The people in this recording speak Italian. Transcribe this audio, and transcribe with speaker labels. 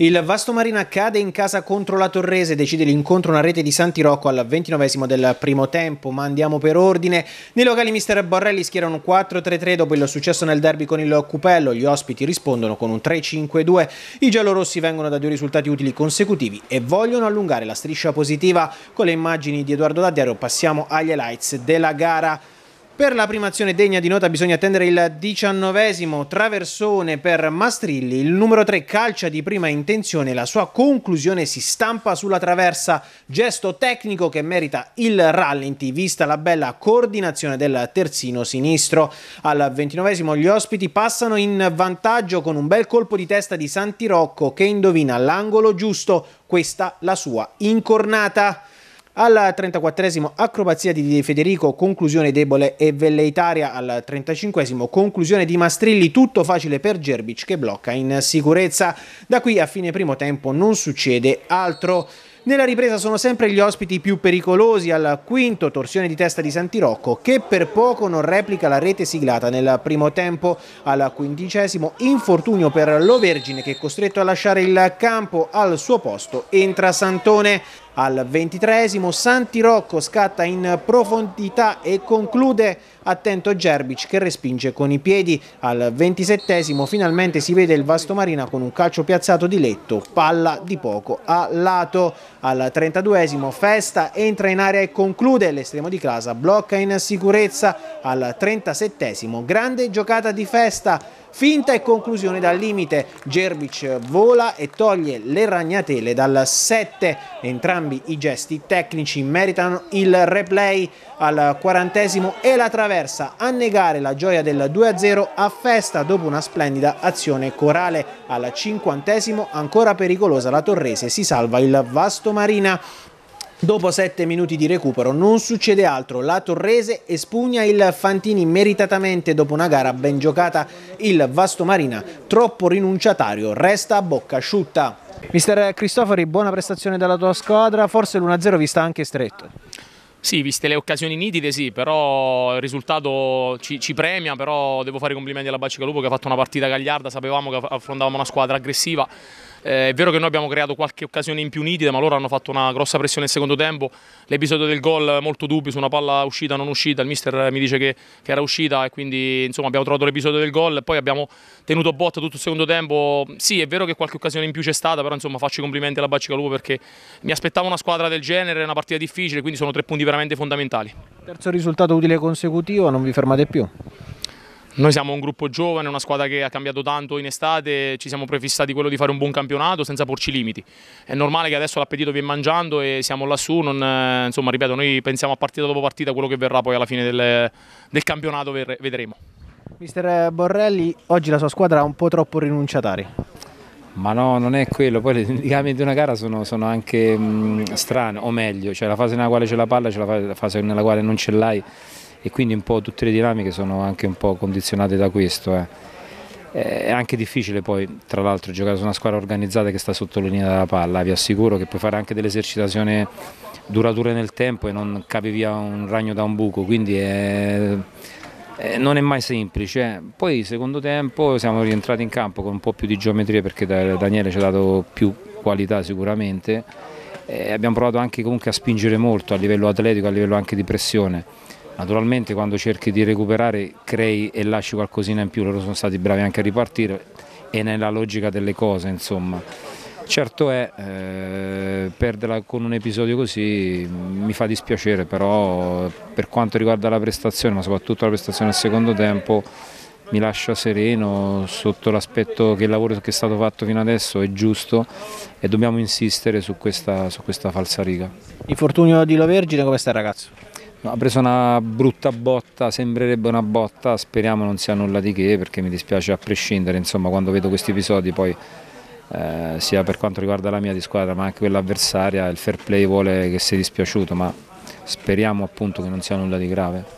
Speaker 1: Il Vasto Marina cade in casa contro la Torrese, decide l'incontro una rete di Santi Rocco al ventinovesimo del primo tempo, ma andiamo per ordine. Nei locali mister Borrelli schierano 4-3-3 dopo il successo nel derby con il Cupello, gli ospiti rispondono con un 3-5-2. I giallorossi vengono da due risultati utili consecutivi e vogliono allungare la striscia positiva. Con le immagini di Edoardo Daddiaro passiamo agli highlights della gara. Per la prima azione degna di nota bisogna attendere il diciannovesimo traversone per Mastrilli. Il numero 3 calcia di prima intenzione, la sua conclusione si stampa sulla traversa. Gesto tecnico che merita il rallenti, vista la bella coordinazione del terzino sinistro. Al ventinovesimo gli ospiti passano in vantaggio con un bel colpo di testa di Santi Rocco che indovina l'angolo giusto. Questa la sua incornata. Al 34 acrobazia di Federico, conclusione debole e velleitaria al 35 conclusione di Mastrilli, tutto facile per Gerbic che blocca in sicurezza. Da qui a fine primo tempo non succede altro. Nella ripresa sono sempre gli ospiti più pericolosi al quinto torsione di testa di Santirocco che per poco non replica la rete siglata nel primo tempo al quindicesimo infortunio per Lovergine che è costretto a lasciare il campo al suo posto entra Santone al ventitresimo. Santi Rocco scatta in profondità e conclude attento Gerbic che respinge con i piedi. Al ventisettesimo finalmente si vede il Vastomarina con un calcio piazzato di letto, palla di poco a lato. Al trentaduesimo Festa entra in area e conclude, l'estremo di casa blocca in sicurezza. Al trentasettesimo grande giocata di Festa finta e conclusione dal limite. Gerbic vola e toglie le ragnatele dal 7, entrambi entrambi i gesti tecnici meritano il replay al quarantesimo e la traversa a negare la gioia del 2-0 a festa dopo una splendida azione corale. Al cinquantesimo ancora pericolosa la Torrese si salva il Vasto Marina. Dopo 7 minuti di recupero non succede altro, la Torrese espugna il Fantini meritatamente dopo una gara ben giocata, il Vasto Marina troppo rinunciatario resta a bocca asciutta. Mister Cristofori, buona prestazione dalla tua squadra, forse l'1-0 vi sta anche stretto.
Speaker 2: Sì, viste le occasioni nitide, sì, però il risultato ci, ci premia, però devo fare i complimenti alla Bacica Lupo che ha fatto una partita gagliarda, sapevamo che affrontavamo una squadra aggressiva, eh, è vero che noi abbiamo creato qualche occasione in più nitida, ma loro hanno fatto una grossa pressione nel secondo tempo. L'episodio del gol molto dubbio su una palla uscita o non uscita, il mister mi dice che, che, era uscita e quindi insomma, abbiamo trovato l'episodio del gol, poi abbiamo tenuto botta tutto il secondo tempo. Sì, è vero che qualche occasione in più c'è stata, però insomma, faccio i complimenti alla Bacica Lupo perché mi aspettavo una squadra del genere, una partita difficile, quindi sono tre punti veramente fondamentali.
Speaker 1: Terzo risultato utile consecutivo, non vi fermate più?
Speaker 2: Noi siamo un gruppo giovane, una squadra che ha cambiato tanto in estate, ci siamo prefissati quello di fare un buon campionato senza porci limiti. È normale che adesso l'appetito viene mangiando e siamo lassù, non, eh, insomma ripeto, noi pensiamo a partita dopo partita quello che verrà poi alla fine del, del campionato vedremo.
Speaker 1: Mister Borrelli, oggi la sua squadra ha un po' troppo rinunciatari.
Speaker 3: Ma no, non è quello, poi le cambi di una gara sono, sono anche mh, mm, strani, o meglio, cioè la fase nella quale c'è la palla, c'è la fase nella quale non ce l'hai e quindi un po' tutte le dinamiche sono anche un po' condizionate da questo. Eh. eh è anche difficile poi, tra l'altro, giocare su una squadra organizzata che sta sotto la linea della palla, vi assicuro che puoi fare anche delle esercitazioni durature nel tempo e non capi via un ragno da un buco, quindi è... non è mai semplice. Eh. Poi secondo tempo siamo rientrati in campo con un po' più di geometria perché Daniele ci ha dato più qualità sicuramente. E eh, abbiamo provato anche comunque a spingere molto a livello atletico, a livello anche di pressione Naturalmente quando cerchi di recuperare crei e lasci qualcosina in più, loro sono stati bravi anche a ripartire e nella logica delle cose insomma. Certo è, eh, perderla con un episodio così mm, mi fa dispiacere, però per quanto riguarda la prestazione, ma soprattutto la prestazione al secondo tempo, mi lascia sereno sotto l'aspetto che il lavoro che è stato fatto fino adesso è giusto e dobbiamo insistere su questa, su questa falsariga. Infortunio di La Vergine, come sta il ragazzo? No, ha preso una brutta botta, sembrerebbe una botta, speriamo non sia nulla di che perché mi dispiace a prescindere, insomma quando vedo questi episodi poi eh, sia per quanto riguarda la mia di squadra ma anche quella avversaria il fair play vuole che sia dispiaciuto ma speriamo appunto che non sia nulla di grave.